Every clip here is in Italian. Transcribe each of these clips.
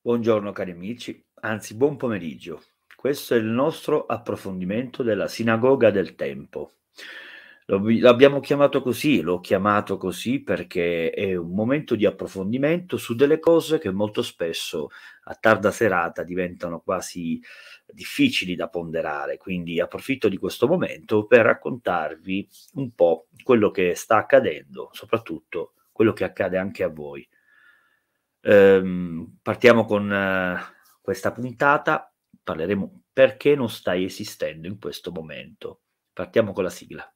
Buongiorno cari amici, anzi buon pomeriggio. Questo è il nostro approfondimento della Sinagoga del Tempo. L'abbiamo chiamato così, l'ho chiamato così perché è un momento di approfondimento su delle cose che molto spesso a tarda serata diventano quasi difficili da ponderare, quindi approfitto di questo momento per raccontarvi un po' quello che sta accadendo, soprattutto quello che accade anche a voi Ehm, partiamo con uh, questa puntata, parleremo perché non stai esistendo in questo momento. Partiamo con la sigla.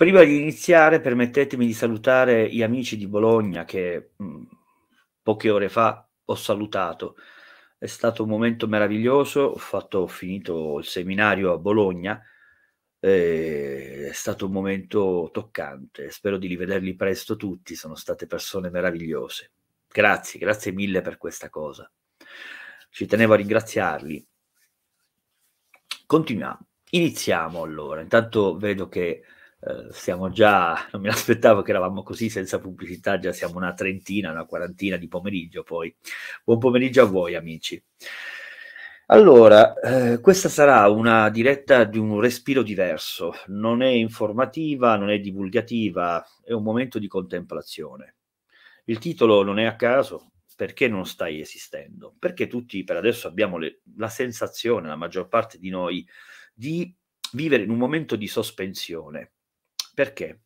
Prima di iniziare, permettetemi di salutare gli amici di Bologna che mh, mm, poche ore fa ho salutato. È stato un momento meraviglioso, ho, fatto, ho finito il seminario a Bologna, eh, è stato un momento toccante, spero di rivederli presto tutti, sono state persone meravigliose. Grazie, grazie mille per questa cosa. Ci tenevo a ringraziarli. Continuiamo, iniziamo allora. Intanto vedo che eh, siamo già, non me l'aspettavo che eravamo così senza pubblicità, già siamo una trentina, una quarantina di pomeriggio poi. Buon pomeriggio a voi amici. Allora, eh, questa sarà una diretta di un respiro diverso, non è informativa, non è divulgativa, è un momento di contemplazione. Il titolo non è a caso, perché non stai esistendo? Perché tutti per adesso abbiamo le, la sensazione, la maggior parte di noi, di vivere in un momento di sospensione, perché?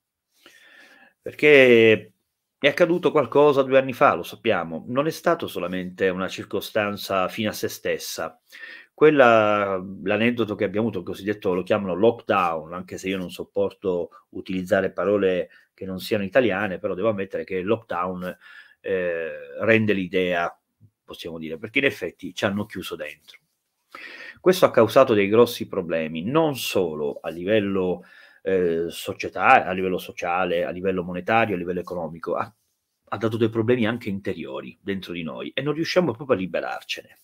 Perché è accaduto qualcosa due anni fa, lo sappiamo, non è stato solamente una circostanza fine a se stessa. Quella, l'aneddoto che abbiamo avuto, il cosiddetto, lo chiamano lockdown, anche se io non sopporto utilizzare parole che non siano italiane, però devo ammettere che il lockdown eh, rende l'idea, possiamo dire, perché in effetti ci hanno chiuso dentro. Questo ha causato dei grossi problemi, non solo a livello eh, società, a livello sociale, a livello monetario, a livello economico, ha, ha dato dei problemi anche interiori dentro di noi e non riusciamo proprio a liberarcene.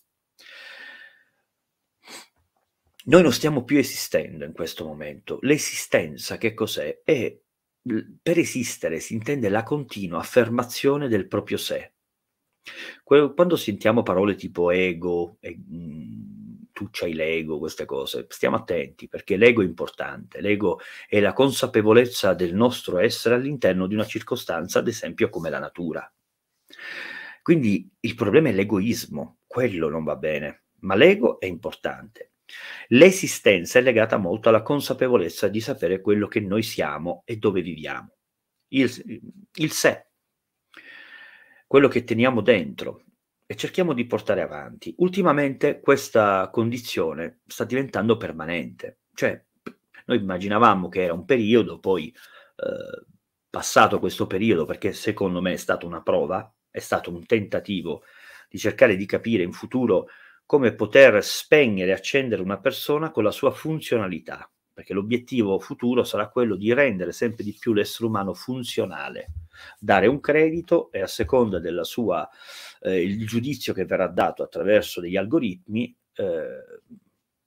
Noi non stiamo più esistendo in questo momento. L'esistenza che cos'è? È, per esistere si intende la continua affermazione del proprio sé. Quando sentiamo parole tipo ego, e, mh, mm, tu c'hai l'ego, queste cose, stiamo attenti perché l'ego è importante, l'ego è la consapevolezza del nostro essere all'interno di una circostanza, ad esempio come la natura. Quindi il problema è l'egoismo, quello non va bene, ma l'ego è importante. L'esistenza è legata molto alla consapevolezza di sapere quello che noi siamo e dove viviamo, il, il sé, quello che teniamo dentro, e cerchiamo di portare avanti. Ultimamente questa condizione sta diventando permanente, cioè noi immaginavamo che era un periodo, poi eh, passato questo periodo, perché secondo me è stata una prova, è stato un tentativo di cercare di capire in futuro come poter spegnere e accendere una persona con la sua funzionalità, perché l'obiettivo futuro sarà quello di rendere sempre di più l'essere umano funzionale, dare un credito e a seconda della sua eh, il giudizio che verrà dato attraverso degli algoritmi eh,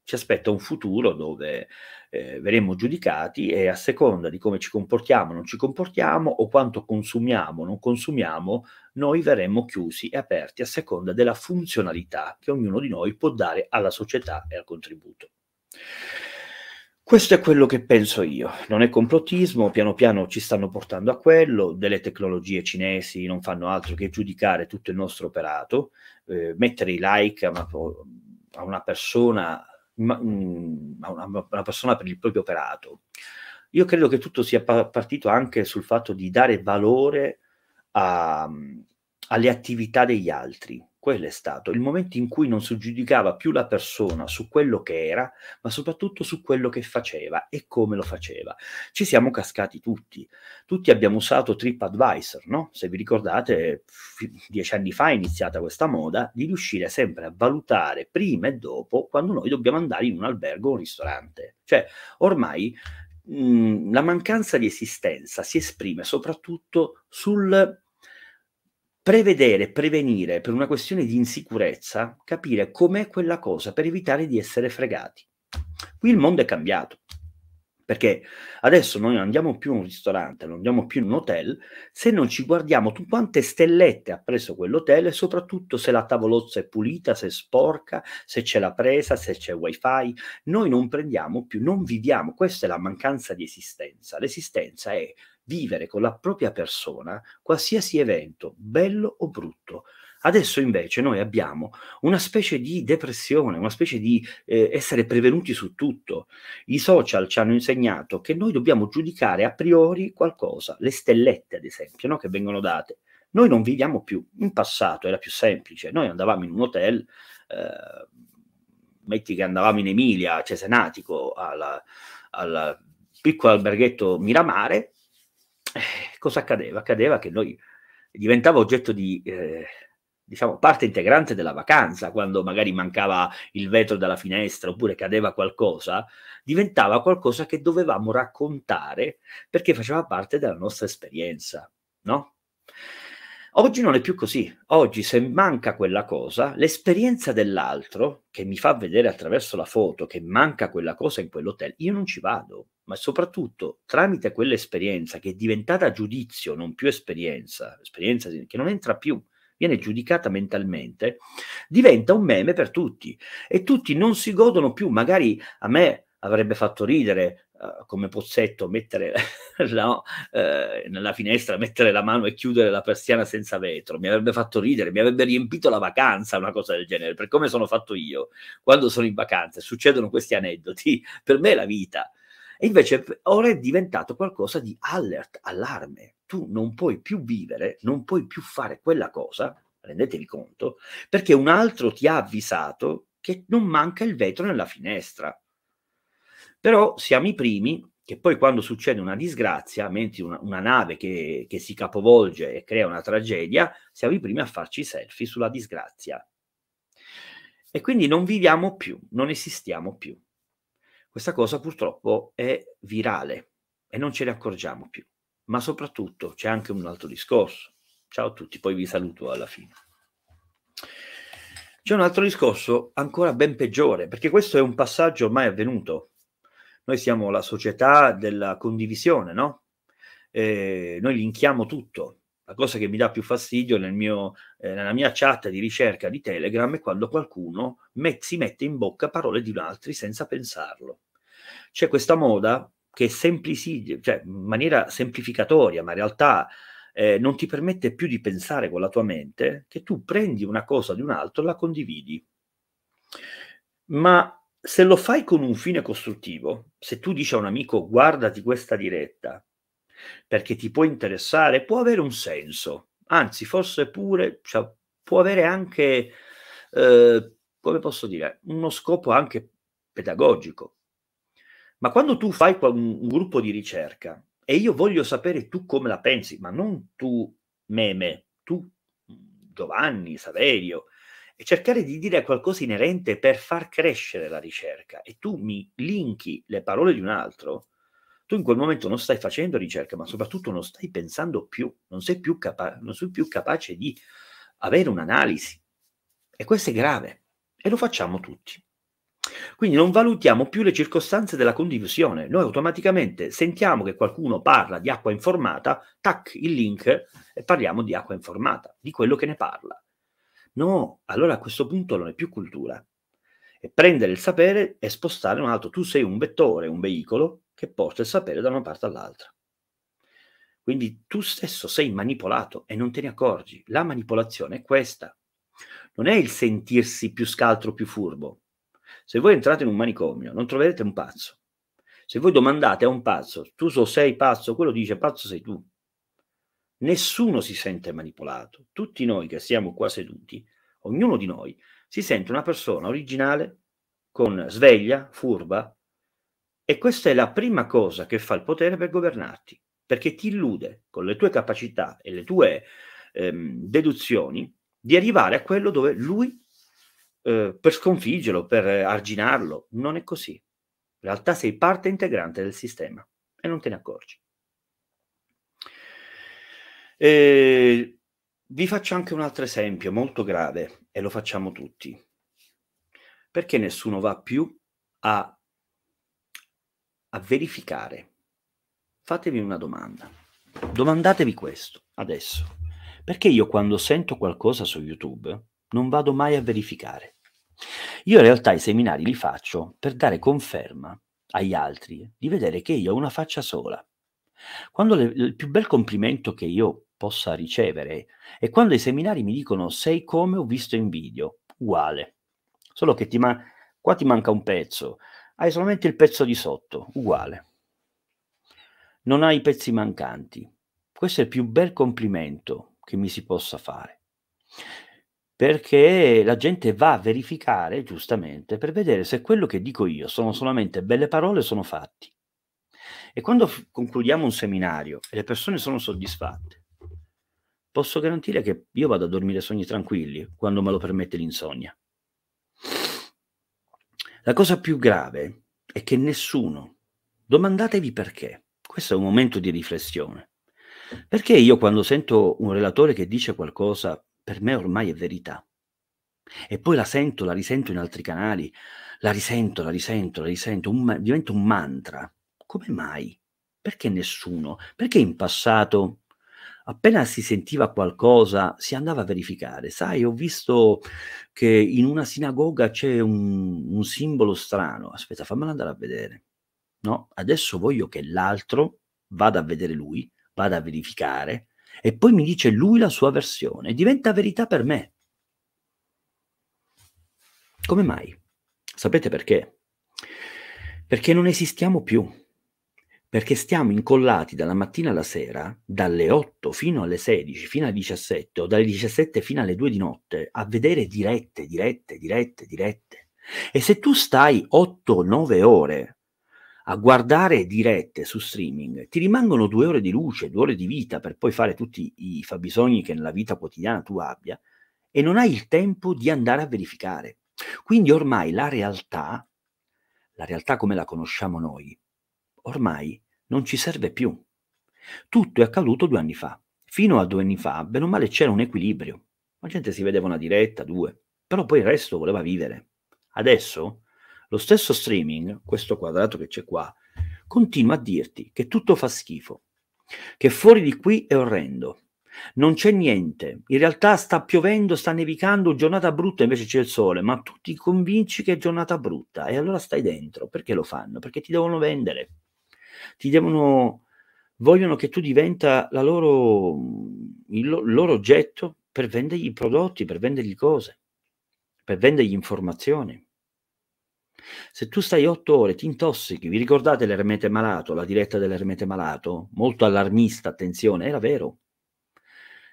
ci aspetta un futuro dove eh, verremo giudicati e a seconda di come ci comportiamo o non ci comportiamo o quanto consumiamo o non consumiamo, noi verremo chiusi e aperti a seconda della funzionalità che ognuno di noi può dare alla società e al contributo. Questo è quello che penso io, non è complottismo, piano piano ci stanno portando a quello, delle tecnologie cinesi non fanno altro che giudicare tutto il nostro operato, eh, mettere i like a una, a una persona, ma, mm, una, una persona per il proprio operato. Io credo che tutto sia partito anche sul fatto di dare valore a, mm, alle attività degli altri, quello è stato il momento in cui non si giudicava più la persona su quello che era, ma soprattutto su quello che faceva e come lo faceva. Ci siamo cascati tutti. Tutti abbiamo usato TripAdvisor, no? Se vi ricordate, dieci anni fa è iniziata questa moda di riuscire sempre a valutare prima e dopo quando noi dobbiamo andare in un albergo o un ristorante. Cioè, ormai mh, mhmm, la mancanza di esistenza si esprime soprattutto sul prevedere, prevenire per una questione di insicurezza, capire com'è quella cosa per evitare di essere fregati. Qui il mondo è cambiato perché adesso noi non andiamo più in un ristorante, non andiamo più in un hotel, se non ci guardiamo tu quante stellette ha preso quell'hotel e soprattutto se la tavolozza è pulita, se è sporca, se c'è la presa, se c'è wifi, noi non prendiamo più, non viviamo, questa è la mancanza di esistenza, l'esistenza è vivere con la propria persona qualsiasi evento, bello o brutto. Adesso invece noi abbiamo una specie di depressione, una specie di eh, essere prevenuti su tutto. I social ci hanno insegnato che noi dobbiamo giudicare a priori qualcosa, le stellette ad esempio, no? che vengono date. Noi non viviamo più, in passato era più semplice, noi andavamo in un hotel, eh, metti che andavamo in Emilia, a Cesenatico, al piccolo alberghetto Miramare, eh, cosa accadeva? Accadeva che noi diventava oggetto di eh, diciamo, parte integrante della vacanza, quando magari mancava il vetro dalla finestra oppure cadeva qualcosa, diventava qualcosa che dovevamo raccontare perché faceva parte della nostra esperienza, no? Oggi non è più così. Oggi se manca quella cosa, l'esperienza dell'altro che mi fa vedere attraverso la foto che manca quella cosa in quell'hotel, io non ci vado ma soprattutto tramite quell'esperienza che è diventata giudizio, non più esperienza, esperienza che non entra più, viene giudicata mentalmente, diventa un meme per tutti e tutti non si godono più, magari a me avrebbe fatto ridere eh, come pozzetto mettere no, uh, eh, nella finestra, mettere la mano e chiudere la persiana senza vetro, mi avrebbe fatto ridere, mi avrebbe riempito la vacanza, una cosa del genere, per come sono fatto io quando sono in vacanza, succedono questi aneddoti, per me è la vita, e invece ora è diventato qualcosa di alert, allarme. Tu non puoi più vivere, non puoi più fare quella cosa, rendetevi conto, perché un altro ti ha avvisato che non manca il vetro nella finestra. Però siamo i primi che poi quando succede una disgrazia, mentre una, una nave che, che si capovolge e crea una tragedia, siamo i primi a farci selfie sulla disgrazia. E quindi non viviamo più, non esistiamo più. Questa cosa purtroppo è virale e non ce ne accorgiamo più. Ma soprattutto c'è anche un altro discorso. Ciao a tutti, poi vi saluto alla fine. C'è un altro discorso ancora ben peggiore, perché questo è un passaggio ormai avvenuto. Noi siamo la società della condivisione, no? Eh, noi linkiamo tutto. La cosa che mi dà più fastidio nel mio, eh, nella mia chat di ricerca di Telegram è quando qualcuno met- si mette in bocca parole di un altro senza pensarlo. C'è questa moda che semplici, cioè, in maniera semplificatoria, ma in realtà eh, non ti permette più di pensare con la tua mente, che tu prendi una cosa di un altro e la condividi. Ma se lo fai con un fine costruttivo, se tu dici a un amico guardati questa diretta perché ti può interessare, può avere un senso, anzi forse pure cioè, può avere anche, eh, come posso dire, uno scopo anche pedagogico. Ma quando tu fai un, un gruppo di ricerca e io voglio sapere tu come la pensi, ma non tu meme, tu Giovanni, Saverio, e cercare di dire qualcosa inerente per far crescere la ricerca e tu mi linki le parole di un altro, tu in quel momento non stai facendo ricerca, ma soprattutto non stai pensando più, non sei più, capa- non sei più capace di avere un'analisi. E questo è grave e lo facciamo tutti. Quindi non valutiamo più le circostanze della condivisione. Noi automaticamente sentiamo che qualcuno parla di acqua informata, tac, il link e parliamo di acqua informata, di quello che ne parla. No, allora a questo punto non è più cultura. È prendere il sapere e spostare un altro. Tu sei un vettore, un veicolo che porta il sapere da una parte all'altra. Quindi tu stesso sei manipolato e non te ne accorgi. La manipolazione è questa. Non è il sentirsi più scaltro, più furbo. Se voi entrate in un manicomio, non troverete un pazzo. Se voi domandate a un pazzo, tu so sei pazzo, quello dice pazzo sei tu. Nessuno si sente manipolato. Tutti noi che siamo qua seduti, ognuno di noi, si sente una persona originale, con sveglia, furba, e questa è la prima cosa che fa il potere per governarti, perché ti illude con le tue capacità e le tue ehm, deduzioni di arrivare a quello dove lui eh, per sconfiggerlo, per arginarlo. Non è così. In realtà sei parte integrante del sistema e non te ne accorgi. E vi faccio anche un altro esempio molto grave e lo facciamo tutti. Perché nessuno va più a, a verificare? Fatevi una domanda. Domandatevi questo adesso. Perché io quando sento qualcosa su YouTube non vado mai a verificare? Io in realtà i seminari li faccio per dare conferma agli altri di vedere che io ho una faccia sola. Quando le, il più bel complimento che io possa ricevere è quando i seminari mi dicono sei come ho visto in video, uguale. Solo che ti ma- qua ti manca un pezzo, hai solamente il pezzo di sotto, uguale. Non hai i pezzi mancanti. Questo è il più bel complimento che mi si possa fare perché la gente va a verificare, giustamente, per vedere se quello che dico io sono solamente belle parole o sono fatti. E quando f- concludiamo un seminario e le persone sono soddisfatte, posso garantire che io vado a dormire sogni tranquilli quando me lo permette l'insonnia. La cosa più grave è che nessuno, domandatevi perché, questo è un momento di riflessione, perché io quando sento un relatore che dice qualcosa per me ormai è verità. E poi la sento, la risento in altri canali, la risento, la risento, la risento, un, diventa un mantra. Come mai? Perché nessuno? Perché in passato, appena si sentiva qualcosa, si andava a verificare. Sai, ho visto che in una sinagoga c'è un, un simbolo strano. Aspetta, fammelo andare a vedere. No, adesso voglio che l'altro vada a vedere lui, vada a verificare, e poi mi dice lui la sua versione, diventa verità per me. Come mai? Sapete perché? Perché non esistiamo più, perché stiamo incollati dalla mattina alla sera, dalle 8 fino alle 16, fino alle 17 o dalle 17 fino alle 2 di notte a vedere dirette, dirette, dirette, dirette. E se tu stai 8-9 ore a guardare dirette su streaming, ti rimangono due ore di luce, due ore di vita per poi fare tutti i fabbisogni che nella vita quotidiana tu abbia e non hai il tempo di andare a verificare. Quindi ormai la realtà, la realtà come la conosciamo noi, ormai non ci serve più. Tutto è accaduto due anni fa. Fino a due anni fa, bene o male, c'era un equilibrio. La gente si vedeva una diretta, due, però poi il resto voleva vivere. Adesso lo stesso streaming, questo quadrato che c'è qua, continua a dirti che tutto fa schifo, che fuori di qui è orrendo, non c'è niente, in realtà sta piovendo, sta nevicando, giornata brutta invece c'è il sole, ma tu ti convinci che è giornata brutta e allora stai dentro, perché lo fanno? Perché ti devono vendere, ti devono, vogliono che tu diventa loro, il, lo, loro oggetto per vendergli prodotti, per vendergli cose, per vendergli informazioni. Se tu stai otto ore, ti intossichi. Vi ricordate l'ermete malato, la diretta dell'ermete malato? Molto allarmista, attenzione, era vero.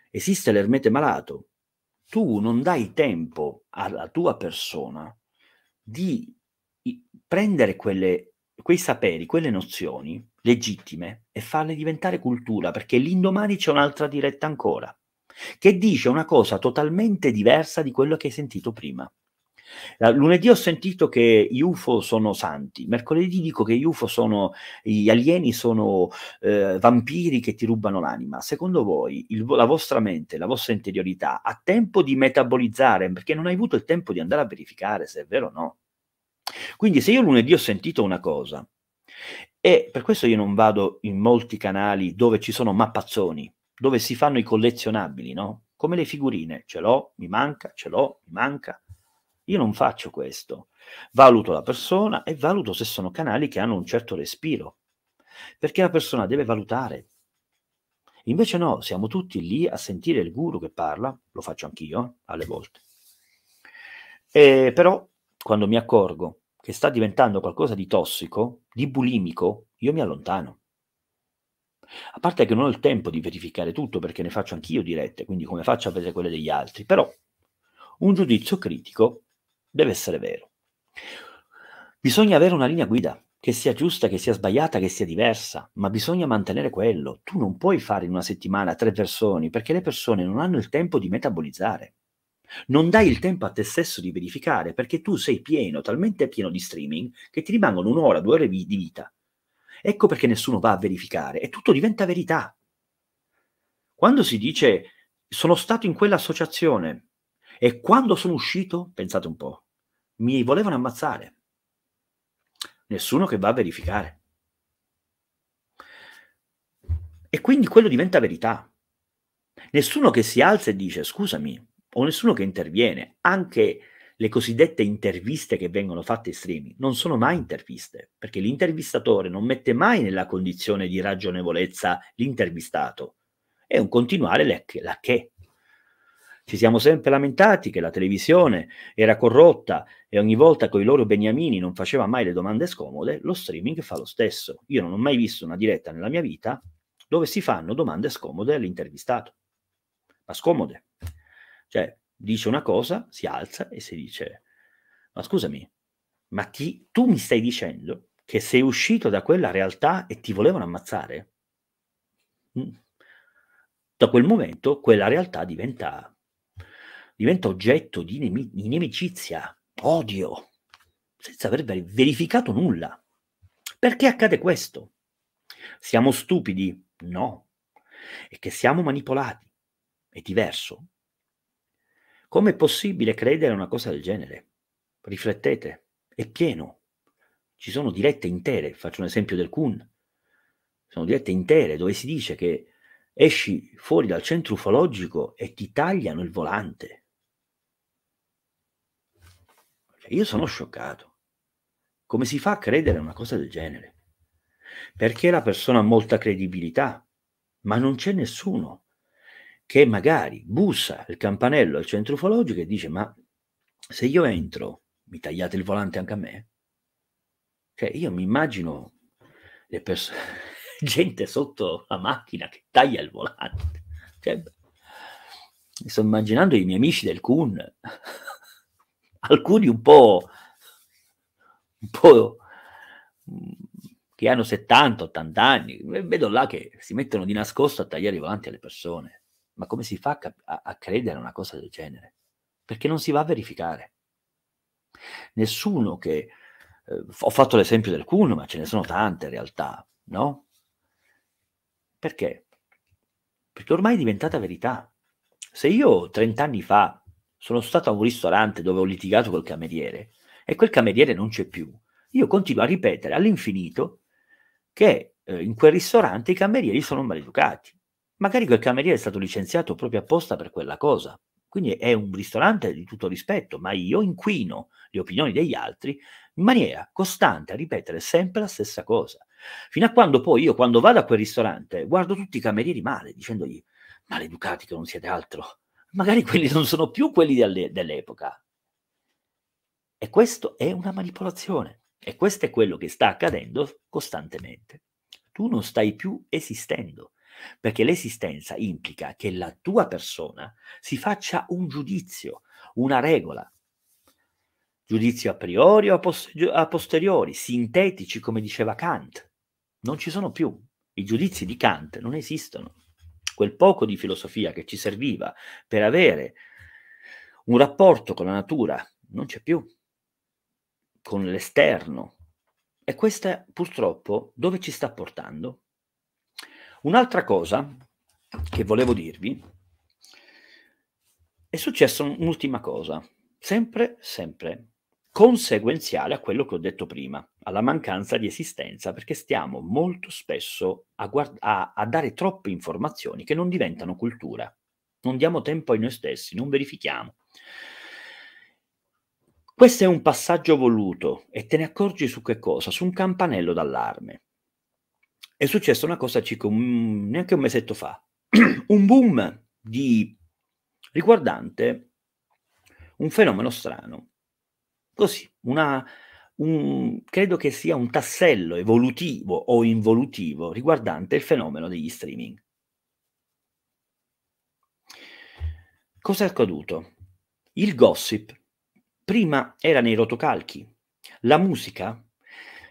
Esiste l'ermete malato. Tu non dai tempo alla tua persona di prendere quelle, quei saperi, quelle nozioni legittime e farle diventare cultura, perché l'indomani c'è un'altra diretta ancora, che dice una cosa totalmente diversa di quello che hai sentito prima. Lunedì ho sentito che gli UFO sono santi, mercoledì dico che gli UFO sono, gli alieni sono eh, vampiri che ti rubano l'anima. Secondo voi il, la vostra mente, la vostra interiorità ha tempo di metabolizzare perché non hai avuto il tempo di andare a verificare se è vero o no. Quindi se io lunedì ho sentito una cosa e per questo io non vado in molti canali dove ci sono mappazzoni, dove si fanno i collezionabili, no? Come le figurine, ce l'ho, mi manca, ce l'ho, mi manca io non faccio questo. Valuto la persona e valuto se sono canali che hanno un certo respiro, perché la persona deve valutare. Invece no, siamo tutti lì a sentire il guru che parla, lo faccio anch'io alle volte. E però quando mi accorgo che sta diventando qualcosa di tossico, di bulimico, io mi allontano. A parte che non ho il tempo di verificare tutto perché ne faccio anch'io dirette, quindi come faccio a vedere quelle degli altri, però un giudizio critico deve essere vero. Bisogna avere una linea guida, che sia giusta, che sia sbagliata, che sia diversa, ma bisogna mantenere quello. Tu non puoi fare in una settimana tre versioni perché le persone non hanno il tempo di metabolizzare. Non dai il tempo a te stesso di verificare perché tu sei pieno, talmente pieno di streaming, che ti rimangono un'ora, due ore di vita. Ecco perché nessuno va a verificare e tutto diventa verità. Quando si dice sono stato in quell'associazione, e quando sono uscito, pensate un po', mi volevano ammazzare. Nessuno che va a verificare. E quindi quello diventa verità. Nessuno che si alza e dice scusami, o nessuno che interviene, anche le cosiddette interviste che vengono fatte in streaming non sono mai interviste, perché l'intervistatore non mette mai nella condizione di ragionevolezza l'intervistato. È un continuare la che. Ci siamo sempre lamentati che la televisione era corrotta e ogni volta con i loro beniamini non faceva mai le domande scomode, lo streaming fa lo stesso. Io non ho mai visto una diretta nella mia vita dove si fanno domande scomode all'intervistato. Ma scomode. Cioè, dice una cosa, si alza e si dice, ma scusami, ma ti, tu mi stai dicendo che sei uscito da quella realtà e ti volevano ammazzare? Mm. Da quel momento quella realtà diventa diventa oggetto di nemi- inimicizia, odio, senza aver verificato nulla. Perché accade questo? Siamo stupidi? No. E che siamo manipolati? È diverso. Com'è possibile credere a una cosa del genere? Riflettete, è pieno. Ci sono dirette intere, faccio un esempio del Kun, sono dirette intere dove si dice che esci fuori dal centro ufologico e ti tagliano il volante Io sono scioccato. Come si fa a credere a una cosa del genere? Perché la persona ha molta credibilità, ma non c'è nessuno che magari bussa il campanello al centro ufologico e dice ma se io entro mi tagliate il volante anche a me? Cioè io mi immagino le persone, gente sotto la macchina che taglia il volante. Cioè, mi sto immaginando i miei amici del Kun alcuni un po', un po' che hanno 70-80 anni, vedo là che si mettono di nascosto a tagliare i volanti alle persone. Ma come si fa a, a credere a una cosa del genere? Perché non si va a verificare. Nessuno che... Eh, ho fatto l'esempio del Cuno, ma ce ne sono tante in realtà, no? Perché? Perché ormai è diventata verità. Se io 30 anni fa sono stato a un ristorante dove ho litigato col cameriere e quel cameriere non c'è più. Io continuo a ripetere all'infinito che eh, in quel ristorante i camerieri sono maleducati. Magari quel cameriere è stato licenziato proprio apposta per quella cosa. Quindi è un ristorante di tutto rispetto, ma io inquino le opinioni degli altri in maniera costante a ripetere sempre la stessa cosa. Fino a quando poi io, quando vado a quel ristorante, guardo tutti i camerieri male, dicendogli maleducati che non siete altro magari quelli non sono più quelli delle, dell'epoca. E questo è una manipolazione. E questo è quello che sta accadendo costantemente. Tu non stai più esistendo, perché l'esistenza implica che la tua persona si faccia un giudizio, una regola. Giudizio a priori o a, post- a posteriori, sintetici come diceva Kant. Non ci sono più. I giudizi di Kant non esistono quel poco di filosofia che ci serviva per avere un rapporto con la natura non c'è più, con l'esterno. E questa purtroppo dove ci sta portando? Un'altra cosa che volevo dirvi è successa un'ultima cosa, sempre, sempre conseguenziale a quello che ho detto prima alla mancanza di esistenza perché stiamo molto spesso a, guard- a, a dare troppe informazioni che non diventano cultura. Non diamo tempo ai noi stessi, non verifichiamo. Questo è un passaggio voluto e te ne accorgi su che cosa? Su un campanello d'allarme. È successa una cosa circa un, neanche un mesetto fa, un boom di, riguardante un fenomeno strano. Così, una, un, credo che sia un tassello evolutivo o involutivo riguardante il fenomeno degli streaming. Cosa è accaduto? Il gossip prima era nei rotocalchi, la musica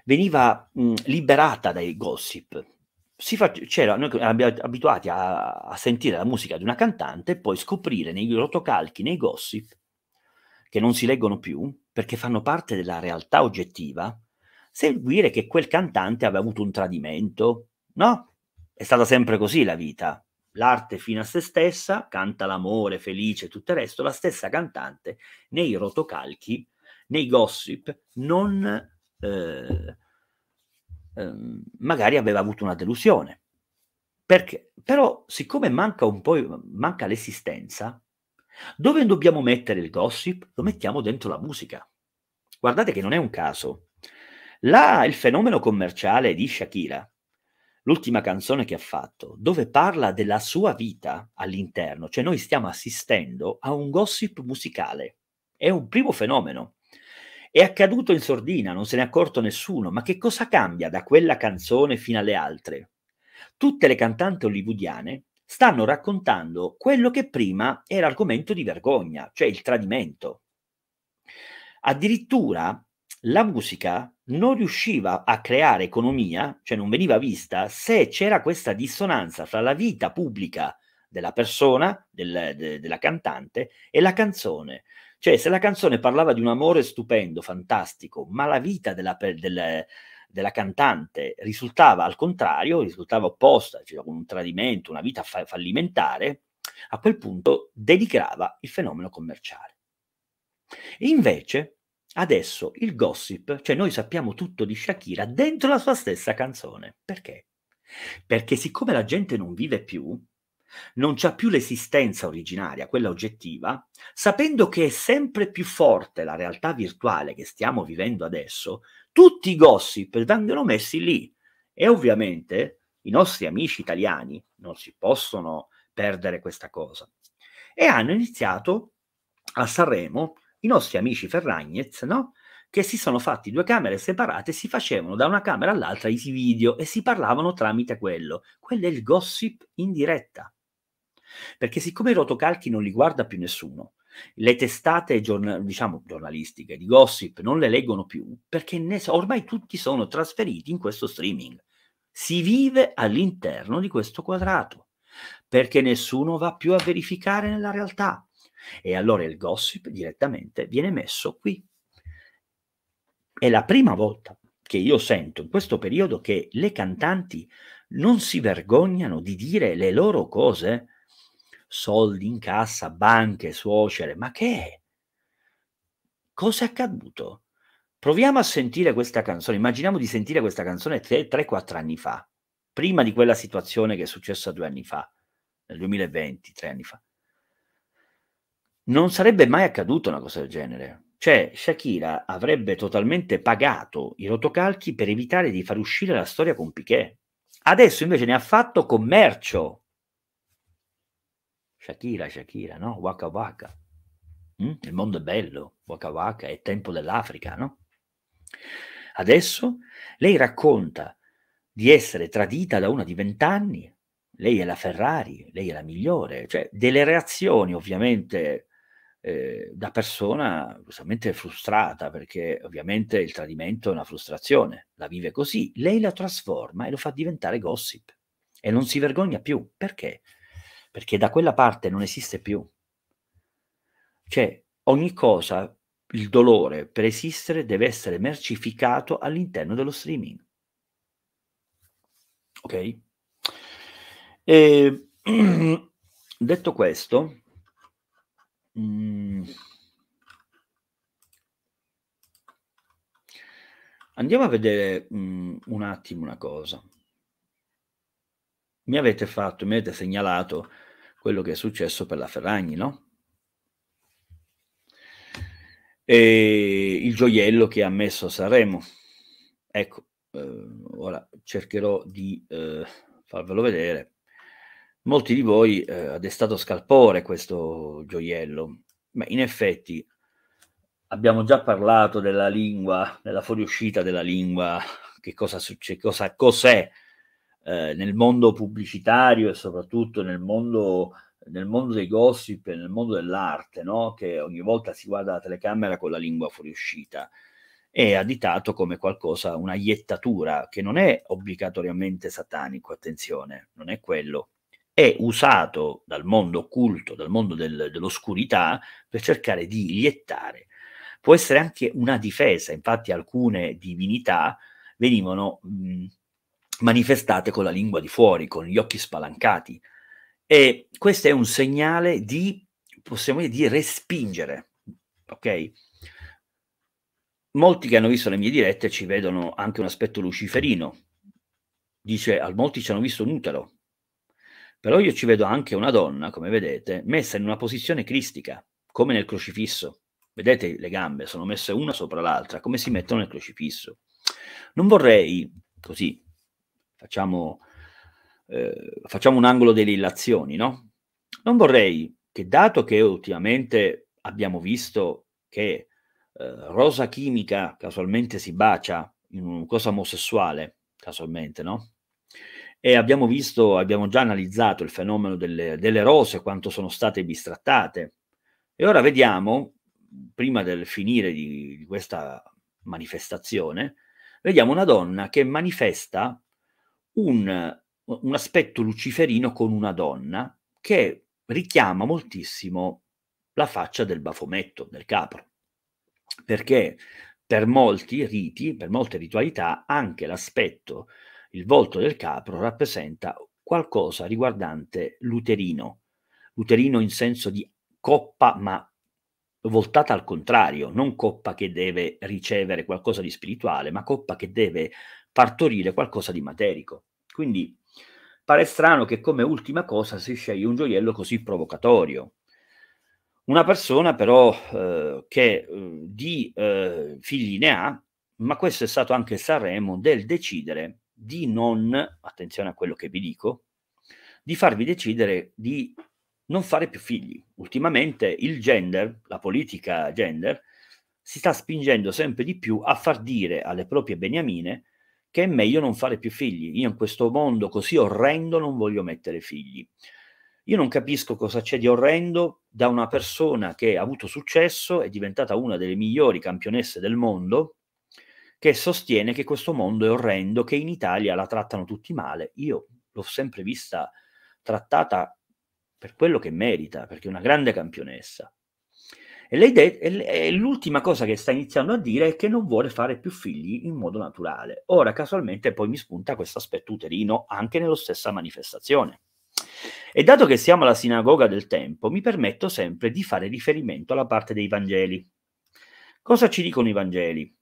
veniva mh, mm, liberata dai gossip. Fac- c'era, noi eravamo abituati a, a sentire la musica di una cantante e poi scoprire nei rotocalchi, nei gossip, che non si leggono più, perché fanno parte della realtà oggettiva, seguire che quel cantante aveva avuto un tradimento, no? È stata sempre così la vita. L'arte fino a se stessa, canta l'amore, felice, e tutto il resto, la stessa cantante nei rotocalchi, nei gossip, non eh, ehm, magari aveva avuto una delusione. Perché? Però siccome manca un po' manca l'esistenza, dove dobbiamo mettere il gossip? Lo mettiamo dentro la musica. Guardate che non è un caso. Là il fenomeno commerciale di Shakira, l'ultima canzone che ha fatto, dove parla della sua vita all'interno, cioè noi stiamo assistendo a un gossip musicale. È un primo fenomeno. È accaduto in sordina, non se n'è accorto nessuno, ma che cosa cambia da quella canzone fino alle altre? Tutte le cantanti hollywoodiane stanno raccontando quello che prima era argomento di vergogna, cioè il tradimento. Addirittura la musica non riusciva a creare economia, cioè non veniva vista, se c'era questa dissonanza fra la vita pubblica della persona, del, de, della cantante, e la canzone. Cioè, se la canzone parlava di un amore stupendo, fantastico, ma la vita della, del, della cantante risultava al contrario, risultava opposta, cioè con un tradimento, una vita fa fallimentare, a quel punto denigrava il fenomeno commerciale. E invece, adesso il gossip, cioè noi sappiamo tutto di Shakira dentro la sua stessa canzone. Perché? Perché siccome la gente non vive più, non c'ha più l'esistenza originaria, quella oggettiva, sapendo che è sempre più forte la realtà virtuale che stiamo vivendo adesso, tutti i gossip vengono messi lì e ovviamente i nostri amici italiani non si possono perdere questa cosa e hanno iniziato a Sanremo i nostri amici Ferragnez, no? che si sono fatti due camere separate, si facevano da una camera all'altra i video e si parlavano tramite quello. Quello è il gossip in diretta. Perché siccome i rotocalchi non li guarda più nessuno, le testate giorn- diciamo, giornalistiche di gossip non le leggono più perché ne- ormai tutti sono trasferiti in questo streaming. Si vive all'interno di questo quadrato perché nessuno va più a verificare nella realtà. E allora il gossip direttamente viene messo qui. È la prima volta che io sento in questo periodo che le cantanti non si vergognano di dire le loro cose soldi in cassa, banche, suocere, ma che è? Cosa è accaduto? Proviamo a sentire questa canzone, immaginiamo di sentire questa canzone 3-4 anni fa, prima di quella situazione che è successa due anni fa, nel 2020, tre anni fa. Non sarebbe mai accaduta una cosa del genere. Cioè, Shakira avrebbe totalmente pagato i rotocalchi per evitare di far uscire la storia con Piquet. Adesso invece ne ha fatto commercio Shakira, Shakira, no? Waka Waka. Mm? Il mondo è bello, Waka Waka, è tempo dell'Africa, no? Adesso lei racconta di essere tradita da una di vent'anni, lei è la Ferrari, lei è la migliore, cioè delle reazioni ovviamente eh, da persona giustamente frustrata, perché ovviamente il tradimento è una frustrazione, la vive così, lei la trasforma e lo fa diventare gossip e non si vergogna più, perché? perché da quella parte non esiste più. Cioè, ogni cosa, il dolore per esistere deve essere mercificato all'interno dello streaming. Ok? E, detto questo, mm, andiamo a vedere mm, un attimo una cosa mi avete fatto, mi avete segnalato quello che è successo per la Ferragni, no? E il gioiello che ha messo Sanremo. Ecco, eh, ora cercherò di eh, farvelo vedere. Molti di voi eh, ha destato scalpore questo gioiello, ma in effetti abbiamo già parlato della lingua, della fuoriuscita della lingua, che cosa succede, cosa, cos'è eh, nel mondo pubblicitario e soprattutto nel mondo, nel mondo dei gossip e nel mondo dell'arte, no? che ogni volta si guarda la telecamera con la lingua fuoriuscita, è additato come qualcosa, una iettatura, che non è obbligatoriamente satanico, attenzione, non è quello. È usato dal mondo occulto, dal mondo del, dell'oscurità, per cercare di iettare. Può essere anche una difesa, infatti alcune divinità venivano mh, manifestate con la lingua di fuori, con gli occhi spalancati. E questo è un segnale di, possiamo dire, di respingere, ok? Molti che hanno visto le mie dirette ci vedono anche un aspetto luciferino. Dice, al molti ci hanno visto un utero. Però io ci vedo anche una donna, come vedete, messa in una posizione cristica, come nel crocifisso. Vedete le gambe sono messe una sopra l'altra, come si mettono nel crocifisso. Non vorrei, così, facciamo, eh, facciamo un angolo delle illazioni, no? Non vorrei che, dato che ultimamente abbiamo visto che eh, Rosa Chimica casualmente si bacia in una cosa omosessuale, casualmente, no? E abbiamo visto, abbiamo già analizzato il fenomeno delle, delle rose, quanto sono state bistrattate. E ora vediamo, prima del finire di, di questa manifestazione, vediamo una donna che manifesta un, un aspetto luciferino con una donna che richiama moltissimo la faccia del bafometto, del capro, perché per molti riti, per molte ritualità, anche l'aspetto, il volto del capro rappresenta qualcosa riguardante l'uterino, l'uterino in senso di coppa, ma voltata al contrario, non coppa che deve ricevere qualcosa di spirituale, ma coppa che deve partorire qualcosa di materico. Quindi pare strano che come ultima cosa si sceglie un gioiello così provocatorio. Una persona però eh, che eh, di eh, figli ne ha, ma questo è stato anche Sanremo del decidere di non, attenzione a quello che vi dico, di farvi decidere di non fare più figli. Ultimamente il gender, la politica gender, si sta spingendo sempre di più a far dire alle proprie beniamine che è meglio non fare più figli. Io in questo mondo così orrendo non voglio mettere figli. Io non capisco cosa c'è di orrendo da una persona che ha avuto successo, è diventata una delle migliori campionesse del mondo, che sostiene che questo mondo è orrendo, che in Italia la trattano tutti male. Io l'ho sempre vista trattata per quello che merita, perché è una grande campionessa. E, lei de- e l'ultima cosa che sta iniziando a dire è che non vuole fare più figli in modo naturale. Ora, casualmente, poi mi spunta questo aspetto uterino anche nella stessa manifestazione. E dato che siamo alla sinagoga del tempo, mi permetto sempre di fare riferimento alla parte dei Vangeli. Cosa ci dicono i Vangeli?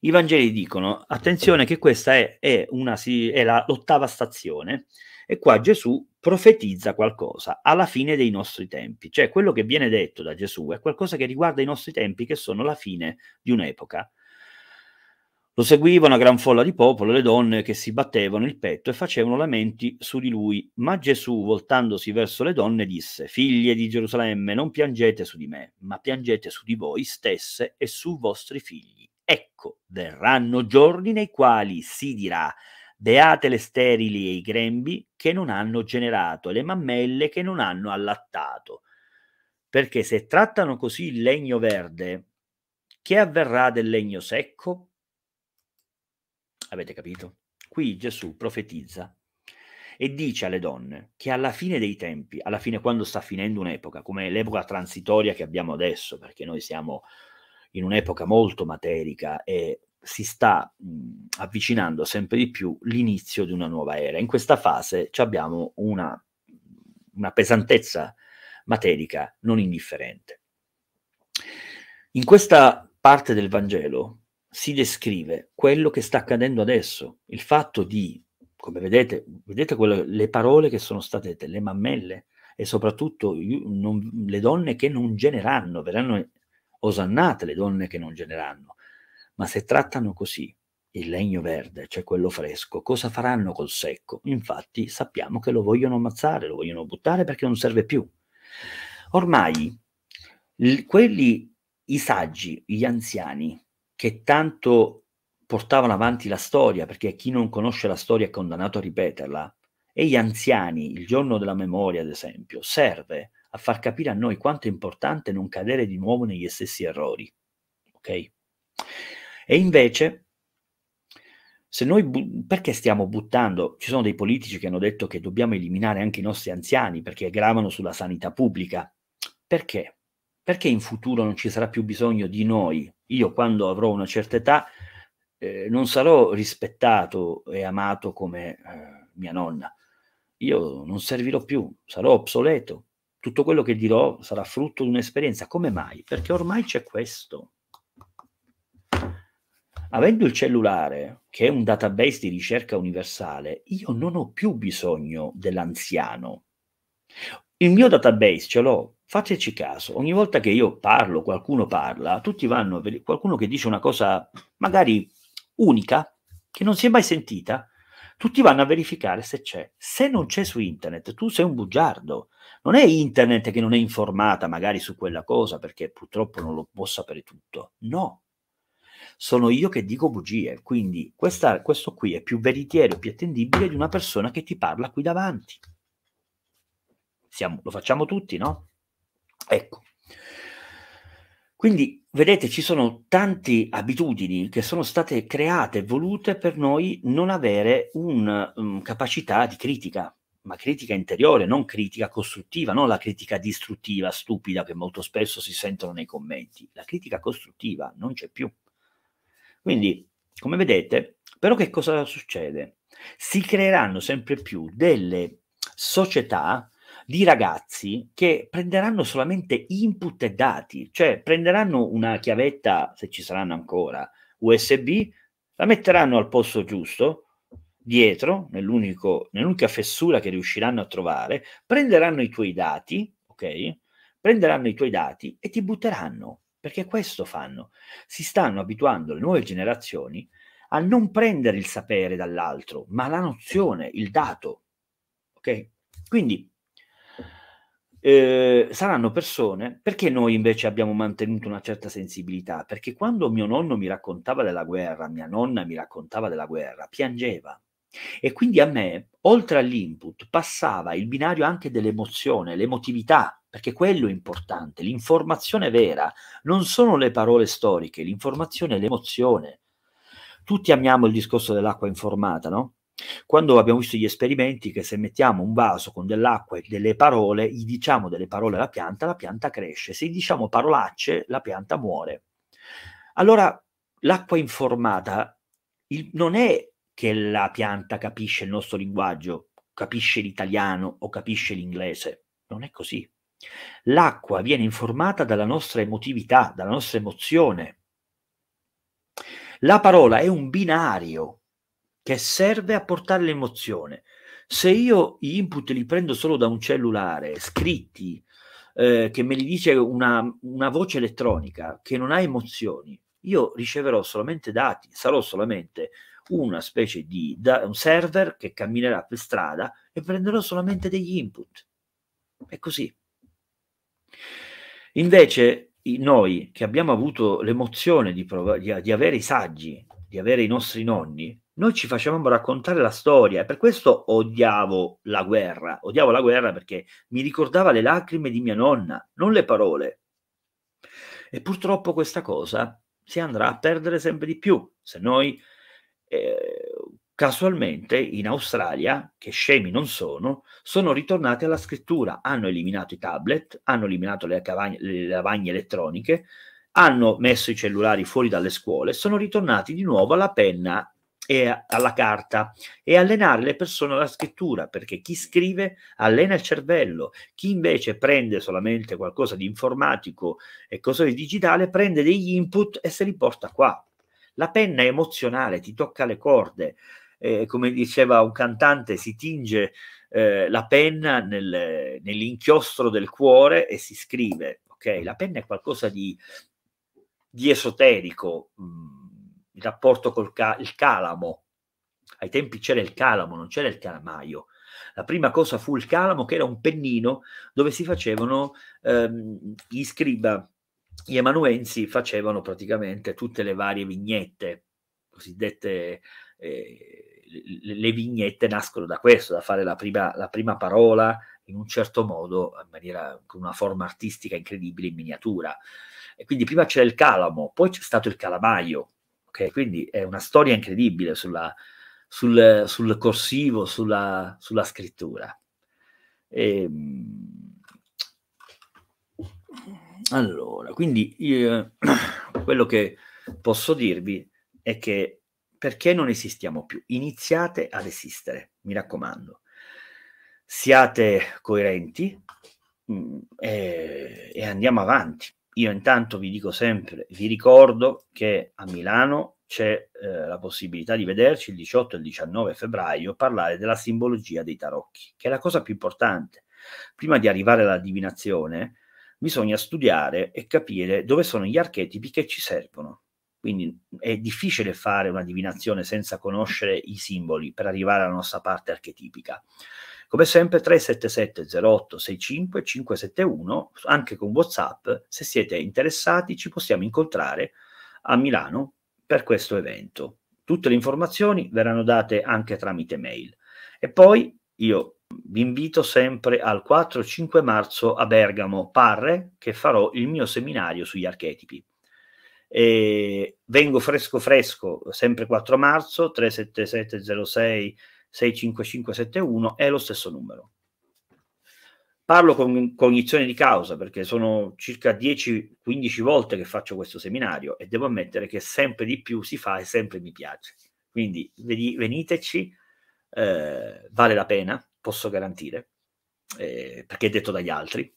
I Vangeli dicono, attenzione che questa è, è, una, è la, l'ottava stazione, e qua Gesù profetizza qualcosa alla fine dei nostri tempi, cioè quello che viene detto da Gesù è qualcosa che riguarda i nostri tempi che sono la fine di un'epoca. Lo seguiva una gran folla di popolo, le donne che si battevano il petto e facevano lamenti su di lui. Ma Gesù, voltandosi verso le donne, disse, Figlie di Gerusalemme, non piangete su di me, ma piangete su di voi stesse e su vostri figli. Ecco, verranno giorni nei quali si dirà Beate le sterili e i grembi che non hanno generato, le mammelle che non hanno allattato. Perché se trattano così il legno verde, che avverrà del legno secco? Avete capito? Qui Gesù profetizza e dice alle donne che alla fine dei tempi, alla fine quando sta finendo un'epoca, come l'epoca transitoria che abbiamo adesso, perché noi siamo in un'epoca molto materica e si sta mh, avvicinando sempre di più l'inizio di una nuova era. In questa fase abbiamo una, una pesantezza materica non indifferente. In questa parte del Vangelo si descrive quello che sta accadendo adesso, il fatto di, come vedete, vedete quello, le parole che sono state dette, le mammelle e soprattutto non, le donne che non generanno, verranno osannate le donne che non generanno. Ma se trattano così il legno verde, cioè quello fresco, cosa faranno col secco? Infatti sappiamo che lo vogliono ammazzare, lo vogliono buttare perché non serve più. Ormai l- quelli, i saggi, gli anziani, che tanto portavano avanti la storia, perché chi non conosce la storia è condannato a ripeterla, e gli anziani, il giorno della memoria ad esempio, serve a far capire a noi quanto è importante non cadere di nuovo negli stessi errori. Ok? E invece, se noi bu- perché stiamo buttando? Ci sono dei politici che hanno detto che dobbiamo eliminare anche i nostri anziani perché gravano sulla sanità pubblica. Perché? Perché in futuro non ci sarà più bisogno di noi? Io quando avrò una certa età eh, non sarò rispettato e amato come eh, mia nonna. Io non servirò più, sarò obsoleto. Tutto quello che dirò sarà frutto di un'esperienza. Come mai? Perché ormai c'è questo avendo il cellulare, che è un database di ricerca universale, io non ho più bisogno dell'anziano. Il mio database ce l'ho, fateci caso, ogni volta che io parlo, qualcuno parla, tutti vanno per qualcuno che dice una cosa magari unica, che non si è mai sentita, tutti vanno a verificare se c'è. Se non c'è su internet, tu sei un bugiardo. Non è internet che non è informata magari su quella cosa perché purtroppo non lo può sapere tutto. No, sono io che dico bugie. Quindi questa, questo qui è più veritiero, più attendibile di una persona che ti parla qui davanti. Siamo, lo facciamo tutti, no? Ecco. Quindi vedete, ci sono tante abitudini che sono state create e volute per noi non avere una um, mm, capacità di critica, ma critica interiore, non critica costruttiva, non la critica distruttiva, stupida che molto spesso si sentono nei commenti. La critica costruttiva non c'è più. Quindi, come vedete, però che cosa succede? Si creeranno sempre più delle società di ragazzi che prenderanno solamente input e dati, cioè prenderanno una chiavetta, se ci saranno ancora, USB, la metteranno al posto giusto, dietro, nell'unica fessura che riusciranno a trovare, prenderanno i tuoi dati, ok? Prenderanno i tuoi dati e ti butteranno perché questo fanno. Si stanno abituando le nuove generazioni a non prendere il sapere dall'altro, ma la nozione, il dato. Ok? Quindi eh, saranno persone, perché noi invece abbiamo mantenuto una certa sensibilità? Perché quando mio nonno mi raccontava della guerra, mia nonna mi raccontava della guerra, piangeva. E quindi a me, oltre all'input, passava il binario anche dell'emozione, l'emotività perché quello è importante. L'informazione vera non sono le parole storiche, l'informazione è l'emozione. Tutti amiamo il discorso dell'acqua informata, no? Quando abbiamo visto gli esperimenti che se mettiamo un vaso con dell'acqua e delle parole, gli diciamo delle parole alla pianta, la pianta cresce. Se gli diciamo parolacce, la pianta muore. Allora, l'acqua informata il, non è che la pianta capisce il nostro linguaggio, capisce l'italiano o capisce l'inglese. Non è così. L'acqua viene informata dalla nostra emotività, dalla nostra emozione. La parola è un binario che serve a portare l'emozione. Se io gli input li prendo solo da un cellulare, scritti, eh, che me li dice una, una voce elettronica che non ha emozioni, io riceverò solamente dati, sarò solamente una specie di da, un server che camminerà per strada e prenderò solamente degli input. È così. Invece noi che abbiamo avuto l'emozione di, prov- di, di avere i saggi, di avere i nostri nonni, noi ci facevamo raccontare la storia e per questo odiavo la guerra, odiavo la guerra perché mi ricordava le lacrime di mia nonna, non le parole. E purtroppo questa cosa si andrà a perdere sempre di più se noi eh, Casualmente in Australia, che scemi non sono, sono ritornati alla scrittura, hanno eliminato i tablet, hanno eliminato le, cavagne, le lavagne elettroniche, hanno messo i cellulari fuori dalle scuole, sono ritornati di nuovo alla penna e alla carta e allenare le persone alla scrittura, perché chi scrive allena il cervello, chi invece prende solamente qualcosa di informatico e cosa di digitale prende degli input e se li porta qua. La penna è emozionale, ti tocca le corde, eh, come diceva un cantante, si tinge eh, la penna nel, nell'inchiostro del cuore e si scrive. Okay? La penna è qualcosa di, di esoterico, mh, mm, il rapporto col ca- il calamo. Ai tempi c'era il calamo, non c'era il calamaio. La prima cosa fu il calamo, che era un pennino dove si facevano ehm, gli scriba, gli emanuensi facevano praticamente tutte le varie vignette, cosiddette eh, le vignette nascono da questo, da fare la prima, la prima parola in un certo modo, in maniera, con una forma artistica incredibile in miniatura. E quindi prima c'era il calamo, poi c'è stato il calamaio, okay? quindi è una storia incredibile sulla, sul, sul, corsivo, sulla, sulla scrittura. E, ehm, allora, quindi io, quello che posso dirvi è che perché non esistiamo più. Iniziate ad esistere, mi raccomando. Siate coerenti mh, mm, e, e andiamo avanti. Io intanto vi dico sempre, vi ricordo che a Milano c'è eh, la possibilità di vederci il 18 e il 19 febbraio parlare della simbologia dei tarocchi, che è la cosa più importante. Prima di arrivare alla divinazione, bisogna studiare e capire dove sono gli archetipi che ci servono. Quindi è difficile fare una divinazione senza conoscere i simboli per arrivare alla nostra parte archetipica. Come sempre 377 0865 571, anche con WhatsApp, se siete interessati ci possiamo incontrare a Milano per questo evento. Tutte le informazioni verranno date anche tramite mail. E poi io vi invito sempre al 4-5 marzo a Bergamo, Parre, che farò il mio seminario sugli archetipi. E vengo fresco fresco, sempre 4 marzo, 37706 65571 è lo stesso numero. Parlo con cognizione di causa perché sono circa 10-15 volte che faccio questo seminario e devo ammettere che sempre di più si fa e sempre mi piace. Quindi veniteci, eh, vale la pena, posso garantire, eh, perché è detto dagli altri,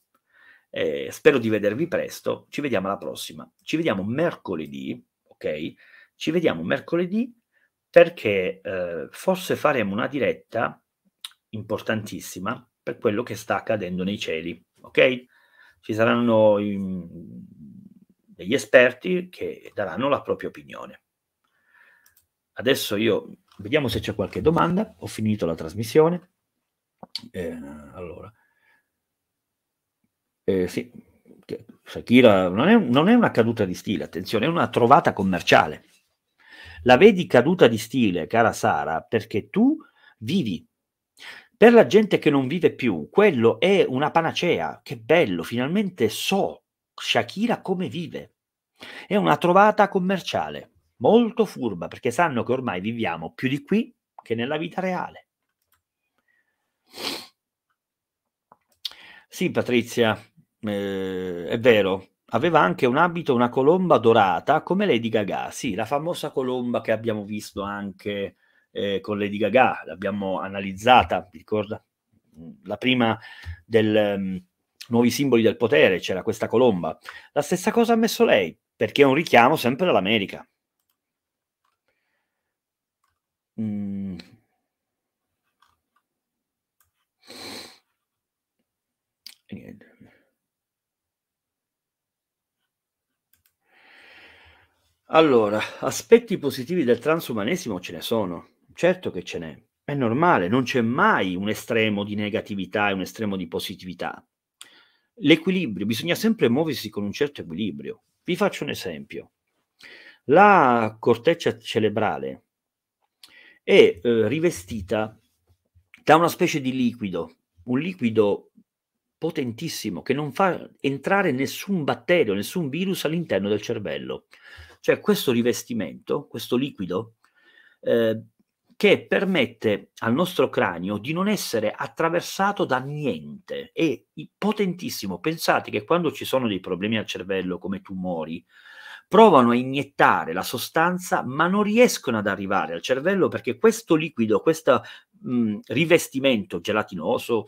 eh, spero di vedervi presto. Ci vediamo alla prossima. Ci vediamo mercoledì, ok? Ci vediamo mercoledì perché eh, forse faremo una diretta importantissima per quello che sta accadendo nei cieli, ok? Ci saranno um, degli esperti che daranno la propria opinione. Adesso io vediamo se c'è qualche domanda. Ho finito la trasmissione. Eh, allora eh, sì, Shakira cioè, non è, non è una caduta di stile, attenzione, è una trovata commerciale. La vedi caduta di stile, cara Sara, perché tu vivi. Per la gente che non vive più, quello è una panacea. Che bello, finalmente so Shakira come vive. È una trovata commerciale, molto furba, perché sanno che ormai viviamo più di qui che nella vita reale. Sì, Patrizia, eh, è vero, aveva anche un abito, una colomba dorata come Lady Gaga, sì, la famosa colomba che abbiamo visto anche eh, con Lady Gaga, l'abbiamo analizzata, ricorda? La prima del um, Nuovi simboli del potere, c'era questa colomba. La stessa cosa ha messo lei, perché è un richiamo sempre dall'America. Allora, aspetti positivi del transumanesimo ce ne sono, certo che ce n'è. È normale, non c'è mai un estremo di negatività e un estremo di positività. L'equilibrio, bisogna sempre muoversi con un certo equilibrio. Vi faccio un esempio. La corteccia cerebrale è eh, rivestita da una specie di liquido, un liquido potentissimo che non fa entrare nessun batterio, nessun virus all'interno del cervello. Cioè questo rivestimento, questo liquido, eh, che permette al nostro cranio di non essere attraversato da niente. È potentissimo. Pensate che quando ci sono dei problemi al cervello come tumori, provano a iniettare la sostanza ma non riescono ad arrivare al cervello perché questo liquido, questo mh, mm, rivestimento gelatinoso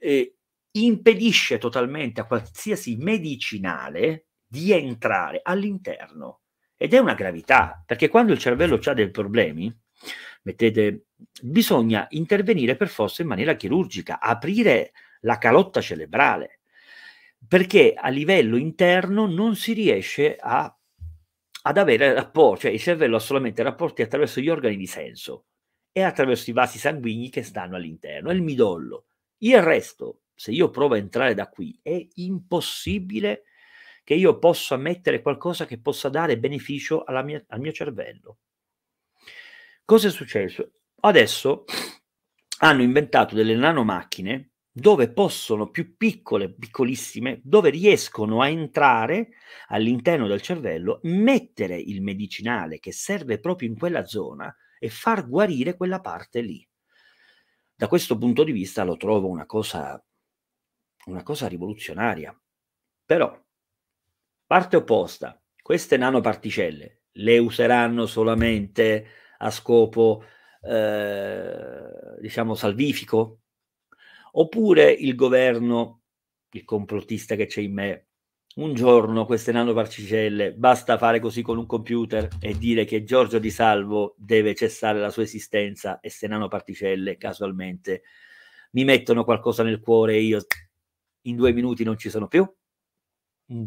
eh, impedisce totalmente a qualsiasi medicinale di entrare all'interno. Ed è una gravità, perché quando il cervello ha dei problemi, mettete, bisogna intervenire per forza in maniera chirurgica, aprire la calotta cerebrale, perché a livello interno non si riesce a, ad avere rapporti, cioè il cervello ha solamente rapporti attraverso gli organi di senso e attraverso i vasi sanguigni che stanno all'interno, è il midollo. Il resto, se io provo a entrare da qui, è impossibile che io possa mettere qualcosa che possa dare beneficio mia, al mio cervello. Cosa è successo? Adesso hanno inventato delle nanomacchine dove possono, più piccole, piccolissime, dove riescono a entrare all'interno del cervello, mettere il medicinale che serve proprio in quella zona e far guarire quella parte lì. Da questo punto di vista lo trovo una cosa, una cosa rivoluzionaria. Però Parte opposta, queste nanoparticelle le useranno solamente a scopo, eh, diciamo, salvifico? Oppure il governo, il complottista che c'è in me, un giorno queste nanoparticelle basta fare così con un computer e dire che Giorgio Di Salvo deve cessare la sua esistenza e se nanoparticelle casualmente mi mettono qualcosa nel cuore e io in due minuti non ci sono più? Mm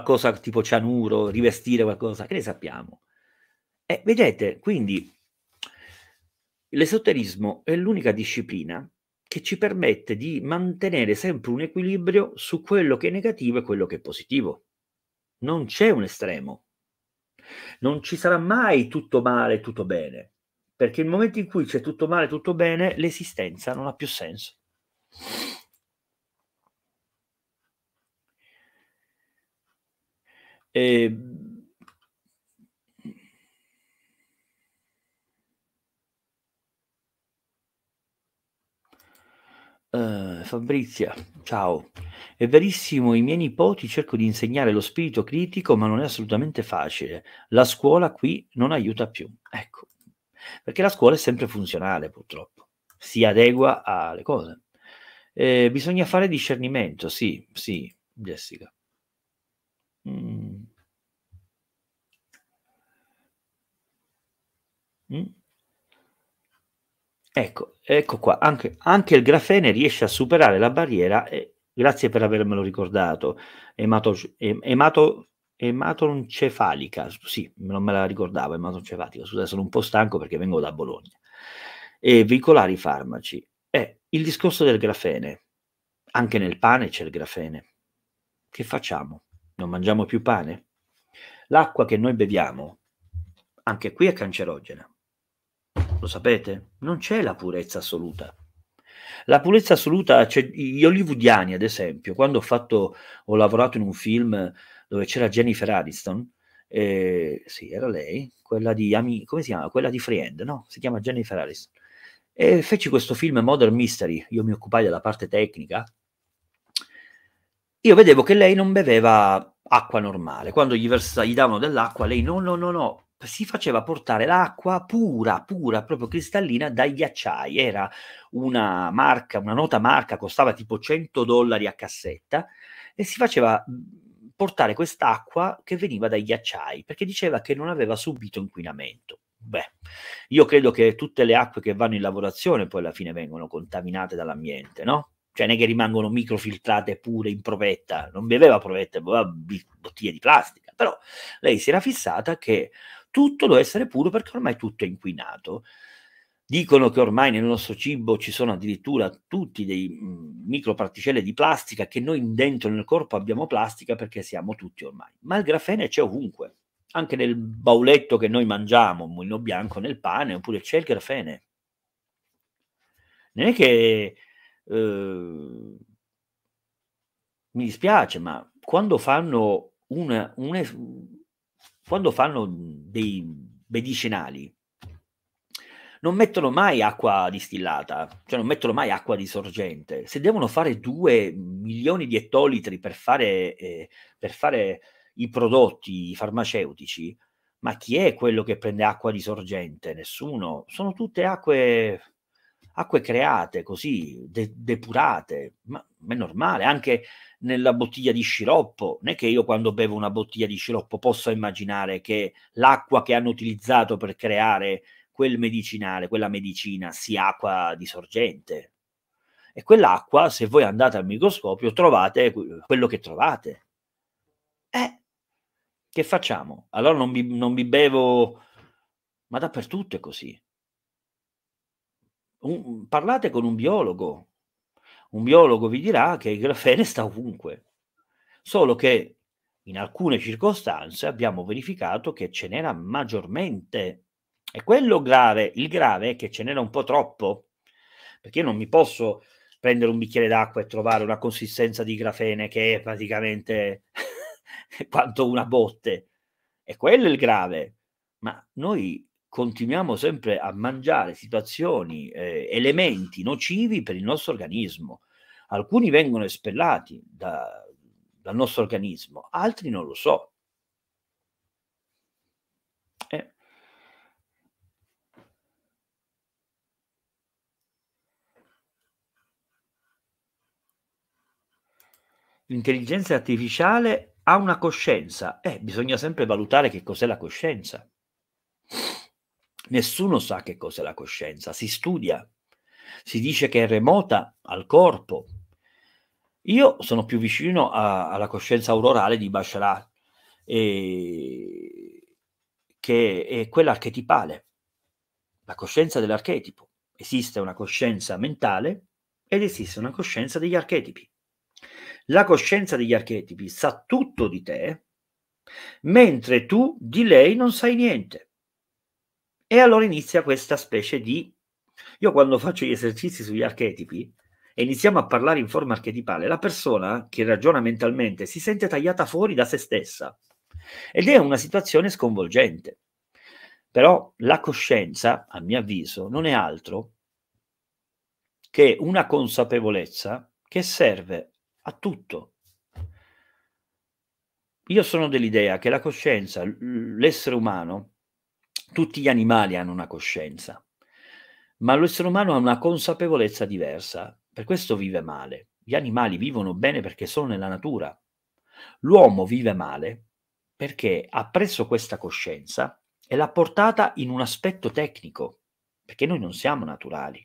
qualcosa tipo cianuro, rivestire qualcosa, che ne sappiamo? E eh, vedete, quindi l'esoterismo è l'unica disciplina che ci permette di mantenere sempre un equilibrio su quello che è negativo e quello che è positivo. Non c'è un estremo. Non ci sarà mai tutto male, tutto bene, perché nel momento in cui c'è tutto male, tutto bene, l'esistenza non ha più senso. E... Ehm, uh, eh, Fabrizia, ciao. È verissimo, i miei nipoti cerco di insegnare lo spirito critico, ma non è assolutamente facile. La scuola qui non aiuta più. Ecco, perché la scuola è sempre funzionale, purtroppo. Si adegua alle cose. Eh, bisogna fare discernimento, sì, sì, Jessica. Mm. Mm. Ecco, ecco qua, anche, anche, il grafene riesce a superare la barriera, e, grazie per avermelo ricordato, emato, em, emato, ematoncefalica, sì, non me la ricordavo, ematoncefalica, scusate, sono un po' stanco perché vengo da Bologna, e veicolare i farmaci. Eh, il discorso del grafene, anche nel pane c'è il grafene. Che facciamo? Non mangiamo più pane? L'acqua che noi beviamo, anche qui è cancerogena, lo sapete, non c'è la purezza assoluta. La purezza assoluta, cioè, gli hollywoodiani ad esempio, quando ho, fatto, ho lavorato in un film dove c'era Jennifer Aniston, eh, sì, era lei, quella di, Ami, come si chiama? Quella di Friend, no? Si chiama Jennifer Aniston. E feci questo film Modern Mystery, io mi occupai della parte tecnica, io vedevo che lei non beveva acqua normale, quando gli, versa, gli davano dell'acqua lei no, no, no, no, si faceva portare l'acqua pura, pura, proprio cristallina dai ghiacciai. Era una marca, una nota marca, costava tipo 100 dollari a cassetta e si faceva mhmm, portare quest'acqua che veniva dai ghiacciai perché diceva che non aveva subito inquinamento. Beh, io credo che tutte le acque che vanno in lavorazione poi alla fine vengono contaminate dall'ambiente, no? Cioè non che rimangono microfiltrate pure in provetta, non beveva provetta, beveva bottiglie di plastica, però lei si era fissata che tutto deve essere puro perché ormai tutto è inquinato. Dicono che ormai nel nostro cibo ci sono addirittura tutti dei microparticelle di plastica che noi dentro nel corpo abbiamo plastica perché siamo tutti ormai. Ma il grafene c'è ovunque, anche nel bauletto che noi mangiamo, un mulino bianco nel pane, oppure c'è il grafene. Non è che eh, mi dispiace, ma quando fanno una, una quando fanno dei medicinali, non mettono mai acqua distillata, cioè non mettono mai acqua di sorgente. Se devono fare 2 milioni di ettolitri per fare, eh, per fare i prodotti farmaceutici, ma chi è quello che prende acqua di sorgente? Nessuno. Sono tutte acque, acque create così, de- depurate. Ma ma è normale, anche nella bottiglia di sciroppo, non è che io quando bevo una bottiglia di sciroppo possa immaginare che l'acqua che hanno utilizzato per creare quel medicinale, quella medicina, sia acqua di sorgente. E quell'acqua, se voi andate al microscopio, trovate quello che trovate. Eh, che facciamo? Allora non mi, non mi bevo... Ma dappertutto è così. Un, parlate con un biologo, un biologo vi dirà che il grafene sta ovunque, solo che in alcune circostanze abbiamo verificato che ce n'era maggiormente. E quello grave, il grave è che ce n'era un po' troppo, perché io non mi posso prendere un bicchiere d'acqua e trovare una consistenza di grafene che è praticamente quanto una botte. E quello è il grave. Ma noi continuiamo sempre a mangiare situazioni, eh, elementi nocivi per il nostro organismo. Alcuni vengono espellati da, dal nostro organismo, altri non lo so. Eh. L'intelligenza artificiale ha una coscienza. Eh, bisogna sempre valutare che cos'è la coscienza. Nessuno sa che cos'è la coscienza, si studia, si dice che è remota al corpo. Io sono più vicino a, alla coscienza aurorale di Bachelard, e, che è quella archetipale, la coscienza dell'archetipo. Esiste una coscienza mentale ed esiste una coscienza degli archetipi. La coscienza degli archetipi sa tutto di te, mentre tu di lei non sai niente. E allora inizia questa specie di... Io quando faccio gli esercizi sugli archetipi e iniziamo a parlare in forma archetipale, la persona che ragiona mentalmente si sente tagliata fuori da se stessa ed è una situazione sconvolgente. Però la coscienza, a mio avviso, non è altro che una consapevolezza che serve a tutto. Io sono dell'idea che la coscienza, l'essere umano, tutti gli animali hanno una coscienza, ma l'essere umano ha una consapevolezza diversa, per questo vive male. Gli animali vivono bene perché sono nella natura. L'uomo vive male perché ha preso questa coscienza e l'ha portata in un aspetto tecnico, perché noi non siamo naturali.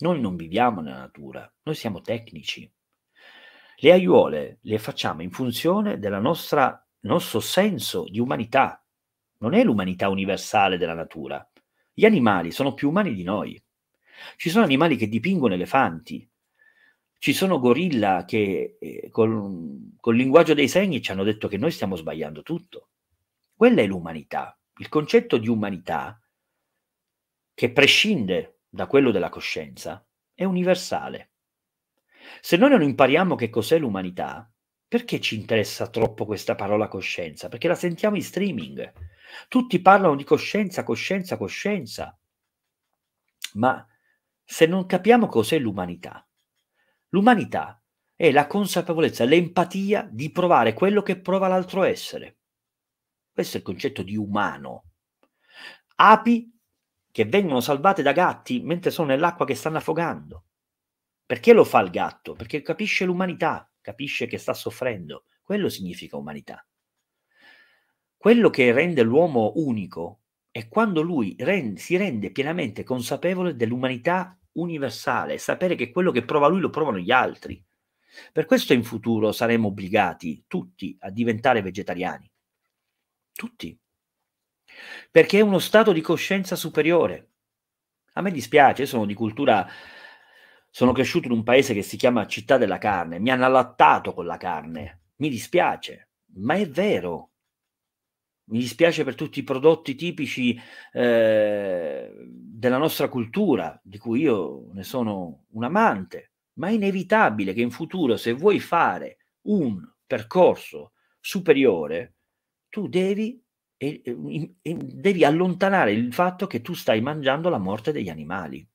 Noi non viviamo nella natura, noi siamo tecnici. Le aiuole le facciamo in funzione del nostro senso di umanità, non è l'umanità universale della natura. Gli animali sono più umani di noi. Ci sono animali che dipingono elefanti, ci sono gorilla che eh, col, col linguaggio dei segni ci hanno detto che noi stiamo sbagliando tutto. Quella è l'umanità. Il concetto di umanità, che prescinde da quello della coscienza, è universale. Se noi non impariamo che cos'è l'umanità, perché ci interessa troppo questa parola coscienza? Perché la sentiamo in streaming tutti parlano di coscienza, coscienza, coscienza, ma se non capiamo cos'è l'umanità, l'umanità è la consapevolezza, l'empatia di provare quello che prova l'altro essere. Questo è il concetto di umano. Api che vengono salvate da gatti mentre sono nell'acqua che stanno affogando. Perché lo fa il gatto? Perché capisce l'umanità, capisce che sta soffrendo. Quello significa umanità. Quello che rende l'uomo unico è quando lui rend- si rende pienamente consapevole dell'umanità universale, sapere che quello che prova lui lo provano gli altri. Per questo in futuro saremo obbligati tutti a diventare vegetariani. Tutti. Perché è uno stato di coscienza superiore. A me dispiace, sono di cultura sono cresciuto in un paese che si chiama Città della Carne, mi hanno allattato con la carne, mi dispiace, ma è vero mi dispiace per tutti i prodotti tipici eh, della nostra cultura, di cui io ne sono un amante, ma è inevitabile che in futuro, se vuoi fare un percorso superiore, tu devi, eh, eh, devi allontanare il fatto che tu stai mangiando la morte degli animali.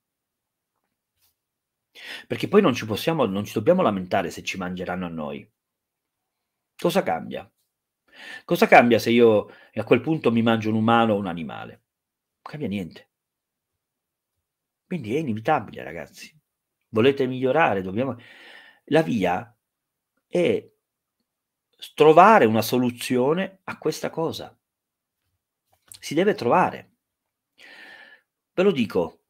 Perché poi non ci possiamo, non ci dobbiamo lamentare se ci mangeranno a noi. Cosa cambia? Cosa cambia se io a quel punto mi mangio un umano o un animale? Non cambia niente. Quindi è inevitabile, ragazzi. Volete migliorare, dobbiamo... La via è trovare una soluzione a questa cosa. Si deve trovare. Ve lo dico,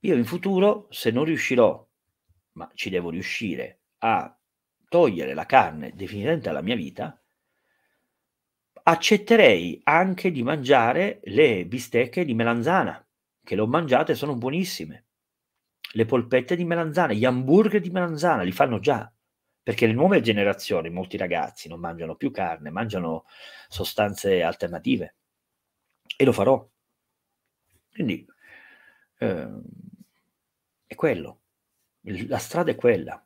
io in futuro, se non riuscirò, ma ci devo riuscire, a togliere la carne definitivamente dalla mia vita, accetterei anche di mangiare le bistecche di melanzana, che le ho mangiate e sono buonissime. Le polpette di melanzana, gli hamburger di melanzana, li fanno già, perché le nuove generazioni, molti ragazzi non mangiano più carne, mangiano sostanze alternative. E lo farò. Quindi eh, è quello, la strada è quella.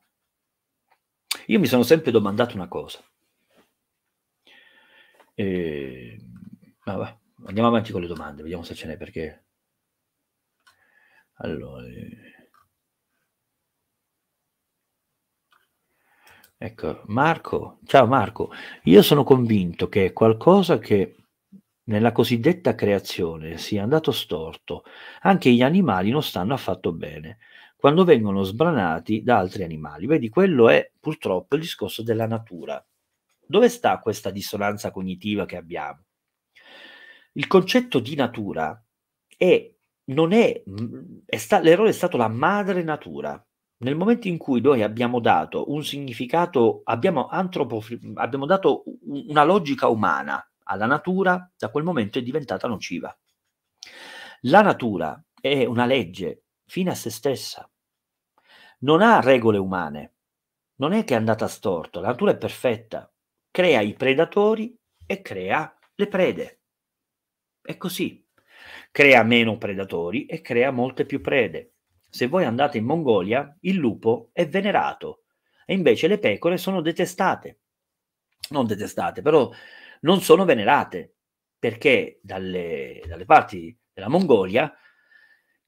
Io mi sono sempre domandato una cosa e... Vabbè, andiamo avanti con le domande, vediamo se ce n'è perché... Allora... Eh. Ecco, Marco, ciao Marco, io sono convinto che qualcosa che nella cosiddetta creazione sia andato storto, anche gli animali non stanno affatto bene quando vengono sbranati da altri animali. Vedi, quello è purtroppo il discorso della natura. Dove sta questa dissonanza cognitiva che abbiamo? Il concetto di natura è, non è, è sta, l'errore è stato la madre natura. Nel momento in cui noi abbiamo dato un significato, abbiamo, antropof- abbiamo dato una logica umana alla natura, da quel momento è diventata nociva. La natura è una legge fine a se stessa, non ha regole umane, non è che è andata storto, la natura è perfetta, crea i predatori e crea le prede. È così. Crea meno predatori e crea molte più prede. Se voi andate in Mongolia, il lupo è venerato e invece le pecore sono detestate. Non detestate, però non sono venerate perché dalle, dalle parti della Mongolia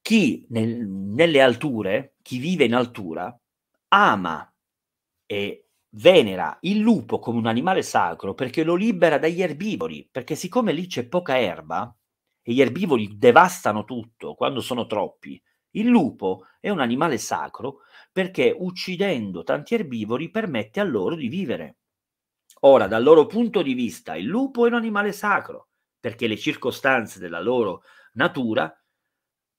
chi nel, nelle alture, chi vive in altura, ama e venera il lupo come un animale sacro perché lo libera dagli erbivori, perché siccome lì c'è poca erba e gli erbivori devastano tutto quando sono troppi, il lupo è un animale sacro perché uccidendo tanti erbivori permette a loro di vivere. Ora, dal loro punto di vista, il lupo è un animale sacro perché le circostanze della loro natura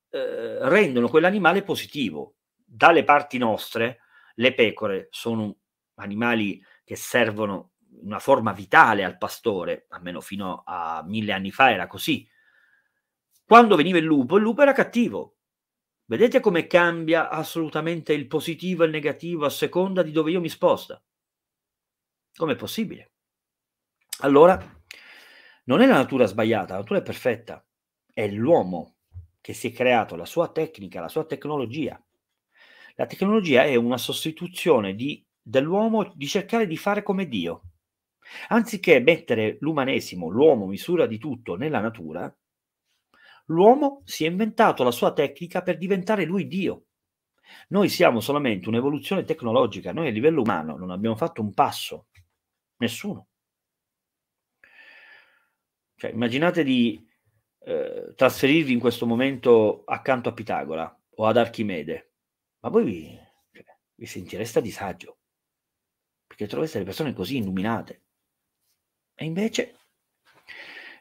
eh, rendono quell'animale positivo. Dalle parti nostre, le pecore sono animali che servono una forma vitale al pastore, almeno fino a mille anni fa era così. Quando veniva il lupo, il lupo era cattivo. Vedete come cambia assolutamente il positivo e il negativo a seconda di dove io mi sposta? Com'è possibile? Allora, non è la natura sbagliata, la natura è perfetta, è l'uomo che si è creato la sua tecnica, la sua tecnologia. La tecnologia è una sostituzione di dell'uomo di cercare di fare come Dio. Anziché mettere l'umanesimo, l'uomo misura di tutto nella natura, l'uomo si è inventato la sua tecnica per diventare lui Dio. Noi siamo solamente un'evoluzione tecnologica, noi a livello umano non abbiamo fatto un passo, nessuno. Cioè, immaginate di eh, trasferirvi in questo momento accanto a Pitagora o ad Archimede, ma voi vi, cioè, vi sentireste a disagio perché trovo le persone così illuminate. E invece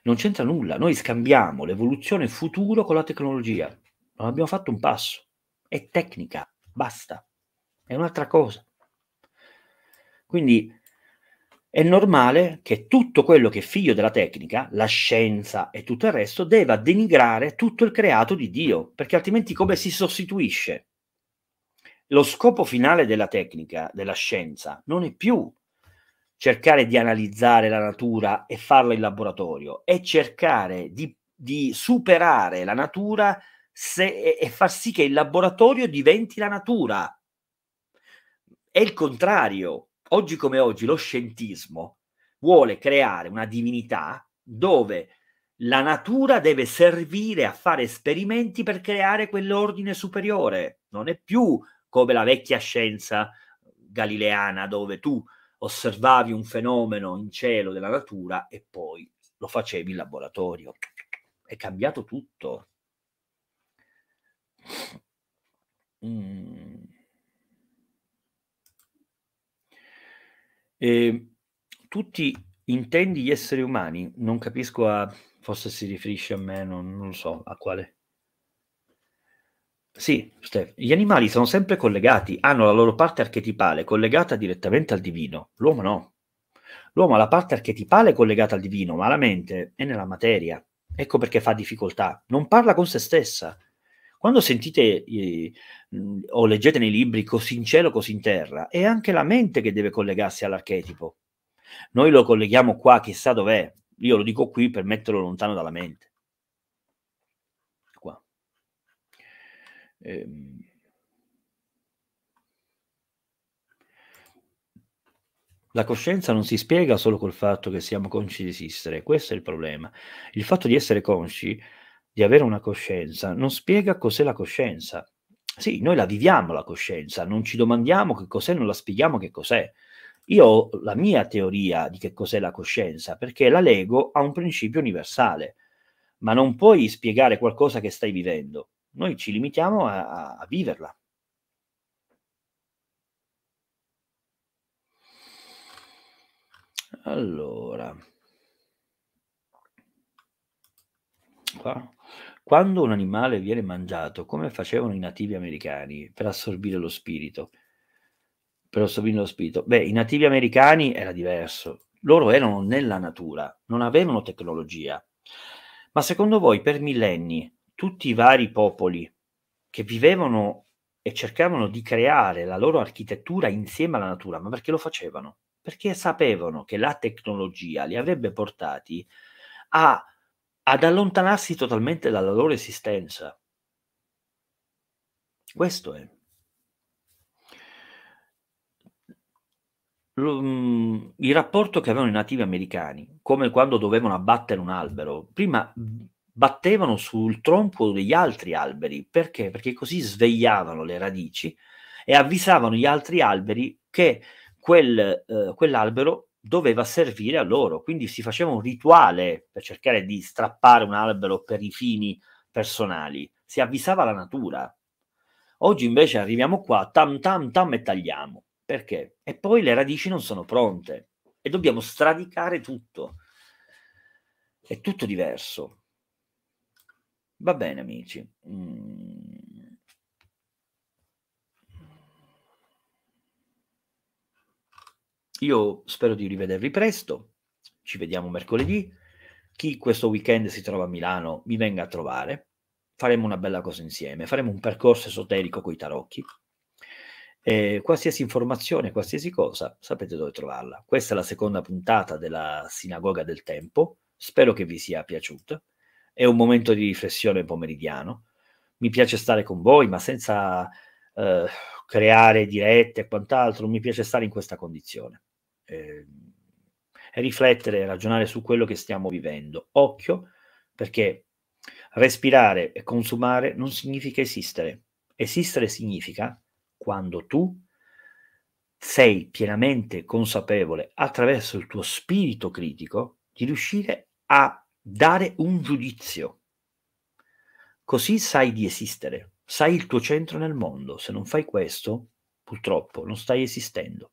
non c'entra nulla, noi scambiamo l'evoluzione futuro con la tecnologia, non abbiamo fatto un passo, è tecnica, basta, è un'altra cosa. Quindi è normale che tutto quello che è figlio della tecnica, la scienza e tutto il resto, debba denigrare tutto il creato di Dio, perché altrimenti come si sostituisce? lo scopo finale della tecnica, della scienza, non è più cercare di analizzare la natura e farla in laboratorio, è cercare di, di superare la natura se, e, e far sì che il laboratorio diventi la natura. È il contrario. Oggi come oggi lo scientismo vuole creare una divinità dove la natura deve servire a fare esperimenti per creare quell'ordine superiore. Non è più come la vecchia scienza galileana dove tu osservavi un fenomeno in cielo della natura e poi lo facevi in laboratorio. È cambiato tutto. Mm. E, tutti intendi gli esseri umani? Non capisco a, forse si riferisce a me, non, non so a quale. Sì, Steph, gli animali sono sempre collegati, hanno la loro parte archetipale collegata direttamente al divino, l'uomo no. L'uomo ha la parte archetipale collegata al divino, ma la mente è nella materia. Ecco perché fa difficoltà, non parla con se stessa. Quando sentite eh, o leggete nei libri così in cielo, così in terra, è anche la mente che deve collegarsi all'archetipo. Noi lo colleghiamo qua, chissà dov'è, io lo dico qui per metterlo lontano dalla mente. Ehm, la coscienza non si spiega solo col fatto che siamo consci di esistere, questo è il problema. Il fatto di essere consci, di avere una coscienza, non spiega cos'è la coscienza. Sì, noi la viviamo la coscienza, non ci domandiamo che cos'è, non la spieghiamo che cos'è. Io ho la mia teoria di che cos'è la coscienza, perché la Lego ha un principio universale, ma non puoi spiegare qualcosa che stai vivendo. Noi ci limitiamo a, a viverla. Allora, qua. Quando un animale viene mangiato, come facevano i nativi americani per assorbire lo spirito? Per assorbire lo spirito? Beh, i nativi americani era diverso. Loro erano nella natura, non avevano tecnologia. Ma secondo voi per millenni tutti i vari popoli che vivevano e cercavano di creare la loro architettura insieme alla natura, ma perché lo facevano? Perché sapevano che la tecnologia li avrebbe portati a, ad allontanarsi totalmente dalla loro esistenza. Questo è. Mm, il rapporto che avevano i nativi americani, come quando dovevano abbattere un albero, prima battevano sul tronco degli altri alberi. Perché? Perché così svegliavano le radici e avvisavano gli altri alberi che quel, eh, quell'albero doveva servire a loro. Quindi si faceva un rituale per cercare di strappare un albero per i fini personali. Si avvisava la natura. Oggi invece arriviamo qua, tam tam tam e tagliamo. Perché? E poi le radici non sono pronte e dobbiamo stradicare tutto. È tutto diverso. Va bene, amici. Mm. Io spero di rivedervi presto. Ci vediamo mercoledì. Chi questo weekend si trova a Milano mi venga a trovare. Faremo una bella cosa insieme. Faremo un percorso esoterico con i tarocchi. E qualsiasi informazione, qualsiasi cosa, sapete dove trovarla. Questa è la seconda puntata della Sinagoga del Tempo. Spero che vi sia piaciuta. È un momento di riflessione pomeridiano. Mi piace stare con voi, ma senza eh, creare dirette e quant'altro, mi piace stare in questa condizione. Eh, e riflettere, ragionare su quello che stiamo vivendo. Occhio, perché respirare e consumare non significa esistere. Esistere significa quando tu sei pienamente consapevole attraverso il tuo spirito critico di riuscire a dare un giudizio. Così sai di esistere, sai il tuo centro nel mondo. Se non fai questo, purtroppo non stai esistendo.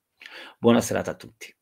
Buona serata a tutti.